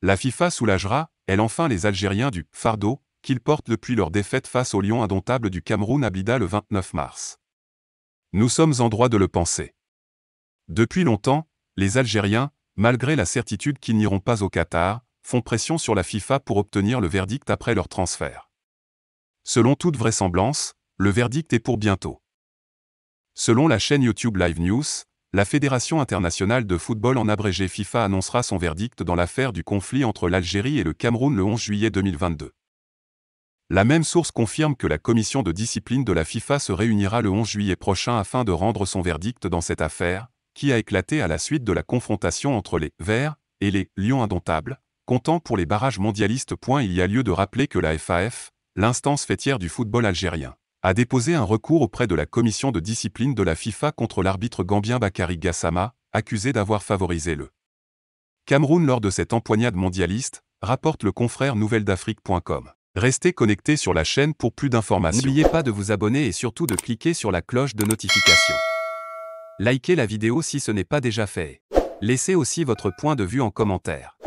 La FIFA soulagera, elle enfin les Algériens du fardeau qu'ils portent depuis leur défaite face au lion indomptable du Cameroun Abida le 29 mars. Nous sommes en droit de le penser. Depuis longtemps, les Algériens, malgré la certitude qu'ils n'iront pas au Qatar, font pression sur la FIFA pour obtenir le verdict après leur transfert. Selon toute vraisemblance, le verdict est pour bientôt. Selon la chaîne YouTube Live News, la Fédération internationale de football en abrégé FIFA annoncera son verdict dans l'affaire du conflit entre l'Algérie et le Cameroun le 11 juillet 2022. La même source confirme que la commission de discipline de la FIFA se réunira le 11 juillet prochain afin de rendre son verdict dans cette affaire, qui a éclaté à la suite de la confrontation entre les Verts et les Lions indomptables, comptant pour les barrages mondialistes. Il y a lieu de rappeler que la FAF, l'instance fêtière du football algérien, a déposé un recours auprès de la commission de discipline de la FIFA contre l'arbitre gambien Bakari Gassama, accusé d'avoir favorisé le Cameroun lors de cette empoignade mondialiste, rapporte le confrère d'Afrique.com. Restez connectés sur la chaîne pour plus d'informations. N'oubliez pas de vous abonner et surtout de cliquer sur la cloche de notification. Likez la vidéo si ce n'est pas déjà fait. Laissez aussi votre point de vue en commentaire.